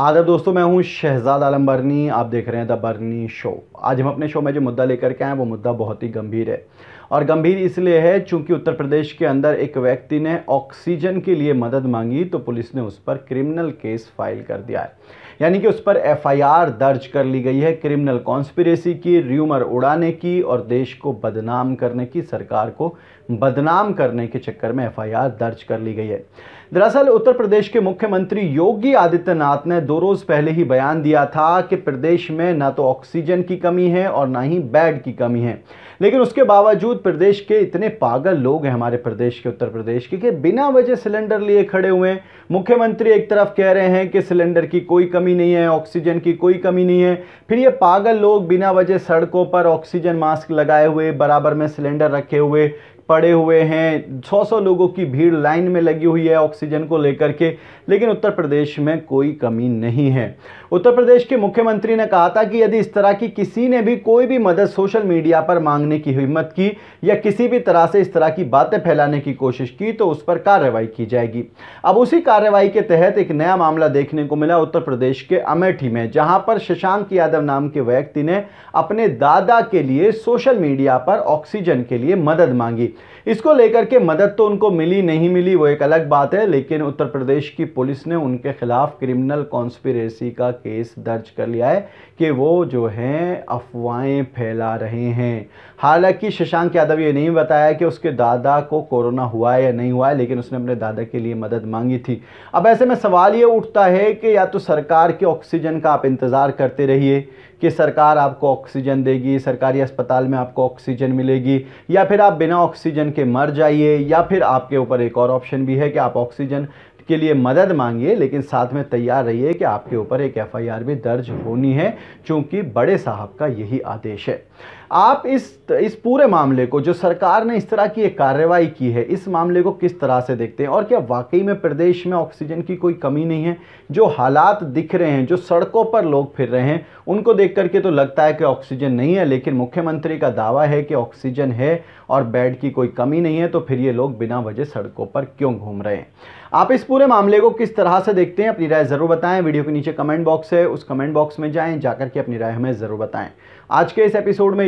आदर दोस्तों मैं हूं शहजाद आलम बर्नी आप देख रहे हैं द बर्नी शो आज हम अपने शो में जो मुद्दा लेकर के आए हैं वो मुद्दा बहुत ही गंभीर है और गंभीर इसलिए है चूंकि उत्तर प्रदेश के अंदर एक व्यक्ति ने ऑक्सीजन के लिए मदद मांगी तो पुलिस ने उस पर क्रिमिनल केस फाइल कर दिया है यानी कि उस पर एफआईआर दर्ज कर ली गई है क्रिमिनल कॉन्स्पिरेसी की र्यूमर उड़ाने की और देश को बदनाम करने की सरकार को बदनाम करने के चक्कर में एफआईआर दर्ज कर ली गई है दरअसल उत्तर प्रदेश के मुख्यमंत्री योगी आदित्यनाथ ने दो रोज़ पहले ही बयान दिया था कि प्रदेश में ना तो ऑक्सीजन की कमी है और ना ही बेड की कमी है लेकिन उसके बावजूद प्रदेश के इतने पागल लोग हैं हमारे प्रदेश के उत्तर प्रदेश के कि बिना वजह सिलेंडर लिए खड़े हुए हैं मुख्यमंत्री एक तरफ कह रहे हैं कि सिलेंडर की कोई कमी नहीं है ऑक्सीजन की कोई कमी नहीं है फिर ये पागल लोग बिना वजह सड़कों पर ऑक्सीजन मास्क लगाए हुए बराबर में सिलेंडर रखे हुए पड़े हुए हैं सौ सौ लोगों की भीड़ लाइन में लगी हुई है ऑक्सीजन को लेकर के लेकिन उत्तर प्रदेश में कोई कमी नहीं है उत्तर प्रदेश के मुख्यमंत्री ने कहा था कि यदि इस तरह की किसी ने भी कोई भी मदद सोशल मीडिया पर मांगने की हिम्मत की या किसी भी तरह से इस तरह की बातें फैलाने की कोशिश की तो उस पर कार्रवाई की जाएगी अब उसी कार्रवाई के तहत एक नया मामला देखने को मिला उत्तर प्रदेश के अमेठी में जहां पर शशांक यादव नाम के व्यक्ति ने अपने दादा के लिए सोशल मीडिया पर ऑक्सीजन के लिए मदद मांगी इसको लेकर के मदद तो उनको मिली नहीं मिली वो एक अलग बात है लेकिन उत्तर प्रदेश की पुलिस ने उनके खिलाफ क्रिमिनल कॉन्स्पिरेसी का केस दर्ज कर लिया है कि वो जो हैं अफवाहें फैला रहे हैं हालांकि शशांक यादव ये नहीं बताया कि उसके दादा को कोरोना हुआ है या नहीं हुआ है लेकिन उसने अपने दादा के लिए मदद मांगी थी अब ऐसे में सवाल ये उठता है कि या तो सरकार के ऑक्सीजन का आप इंतज़ार करते रहिए कि सरकार आपको ऑक्सीजन देगी सरकारी अस्पताल में आपको ऑक्सीजन मिलेगी या फिर आप बिना ऑक्सीजन ऑक्सीजन के मर जाइए या फिर आपके ऊपर एक और ऑप्शन भी है कि आप ऑक्सीजन के लिए मदद मांगिए लेकिन साथ में तैयार रहिए कि आपके ऊपर एक एफआईआर भी दर्ज होनी है क्योंकि बड़े साहब का यही आदेश है आप इस इस पूरे मामले को जो सरकार ने इस तरह की एक कार्रवाई की है इस मामले को किस तरह से देखते हैं और क्या वाकई में प्रदेश में ऑक्सीजन की कोई कमी नहीं है जो हालात दिख रहे हैं जो सड़कों पर लोग फिर रहे हैं उनको देख करके तो लगता है कि ऑक्सीजन नहीं है लेकिन मुख्यमंत्री का दावा है कि ऑक्सीजन है और बेड की कोई कमी नहीं है तो फिर ये लोग बिना वजह सड़कों पर क्यों घूम रहे हैं आप इस पूरे मामले को किस तरह से देखते हैं अपनी राय ज़रूर बताएं वीडियो के नीचे कमेंट बॉक्स है उस कमेंट बॉक्स में जाएं जाकर के अपनी राय हमें ज़रूर बताएं आज के इस एपिसोड में